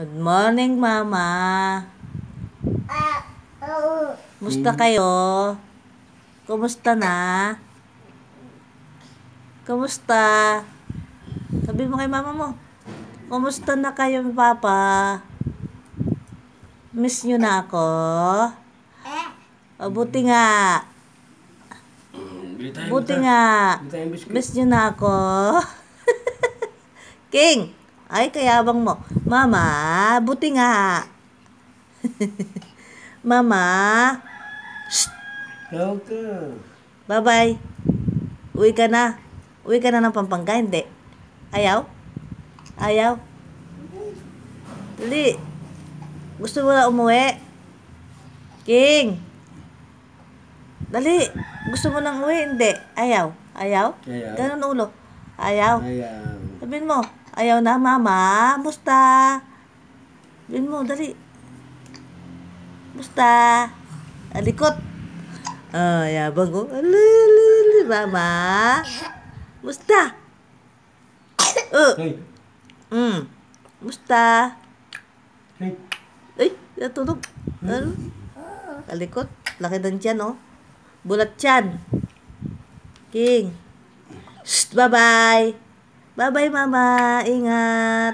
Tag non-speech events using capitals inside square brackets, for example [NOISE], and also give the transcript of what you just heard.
Good morning, Mama. Musta kayo? Kumusta na? Kumusta? Sabi mo kay Mama mo. Kumusta na kayo, Papa? Miss nyo na ako? O, buti nga. Mm, buti nga. Miss nyo na ako? [LAUGHS] King, ay kayabang mo. Mama, buti nga. [LAUGHS] Mama. Shh. Bye-bye. Uwi ka na. Uwi ka na ng Pampanga, hindi. Ayaw? Ayaw? Dali. Gusto mo na umuwi? King. Dali. Gusto mo nang uwi? Hindi. Ayaw. Ayaw? Ayaw. Ganun ulo. Ayaw. Ayaw. Sabihin mo. Ayaw na, mama. Musta? Bin mo, dali. Musta? Alikot. Ah, oh, yabang ko. Alili, mama. Musta? Uh. Hey. Mm. Musta? Hey. Ay, natulog. Hey. Ano? Alikot. Laki ng tiyan, oh. Bulat tiyan. King. Shh, bye-bye. Bye bye mama, ingat.